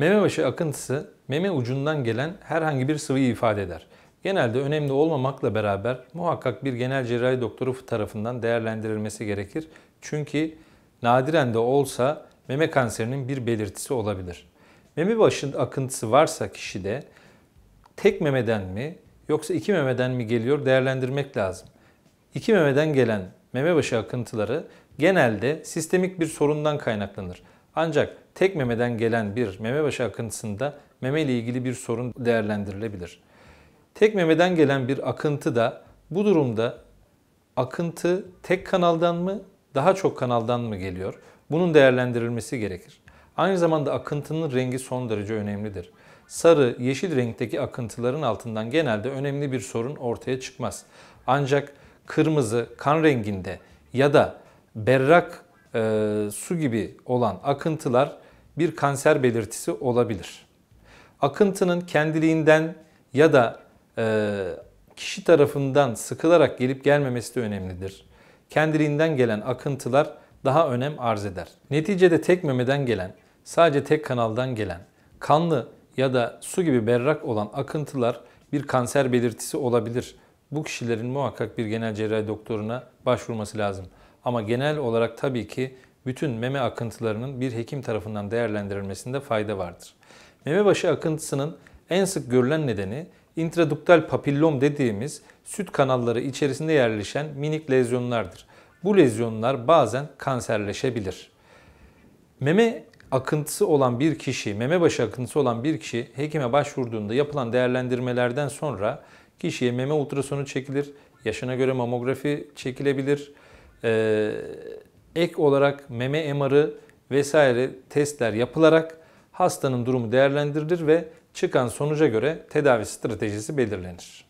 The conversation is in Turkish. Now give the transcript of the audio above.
Meme başı akıntısı meme ucundan gelen herhangi bir sıvıyı ifade eder. Genelde önemli olmamakla beraber muhakkak bir genel cerrahi doktoru tarafından değerlendirilmesi gerekir. Çünkü nadiren de olsa meme kanserinin bir belirtisi olabilir. Meme başı akıntısı varsa kişide tek memeden mi yoksa iki memeden mi geliyor değerlendirmek lazım. İki memeden gelen meme başı akıntıları genelde sistemik bir sorundan kaynaklanır. Ancak tek memeden gelen bir meme başı akıntısında meme ile ilgili bir sorun değerlendirilebilir. Tek memeden gelen bir akıntı da bu durumda akıntı tek kanaldan mı daha çok kanaldan mı geliyor? Bunun değerlendirilmesi gerekir. Aynı zamanda akıntının rengi son derece önemlidir. Sarı, yeşil renkteki akıntıların altından genelde önemli bir sorun ortaya çıkmaz. Ancak kırmızı kan renginde ya da berrak e, su gibi olan akıntılar bir kanser belirtisi olabilir. Akıntının kendiliğinden ya da e, kişi tarafından sıkılarak gelip gelmemesi de önemlidir. Kendiliğinden gelen akıntılar daha önem arz eder. Neticede tek memeden gelen, sadece tek kanaldan gelen, kanlı ya da su gibi berrak olan akıntılar bir kanser belirtisi olabilir. Bu kişilerin muhakkak bir genel cerrahi doktoruna başvurması lazım. Ama genel olarak tabii ki bütün meme akıntılarının bir hekim tarafından değerlendirilmesinde fayda vardır. Meme başı akıntısının en sık görülen nedeni intraduktal papillom dediğimiz süt kanalları içerisinde yerleşen minik lezyonlardır. Bu lezyonlar bazen kanserleşebilir. Meme akıntısı olan bir kişi, meme başı akıntısı olan bir kişi hekime başvurduğunda yapılan değerlendirmelerden sonra kişiye meme ultrasonu çekilir, yaşına göre mamografi çekilebilir, e, ek olarak meme emarı vesaire testler yapılarak hastanın durumu değerlendirilir ve çıkan sonuca göre tedavi stratejisi belirlenir.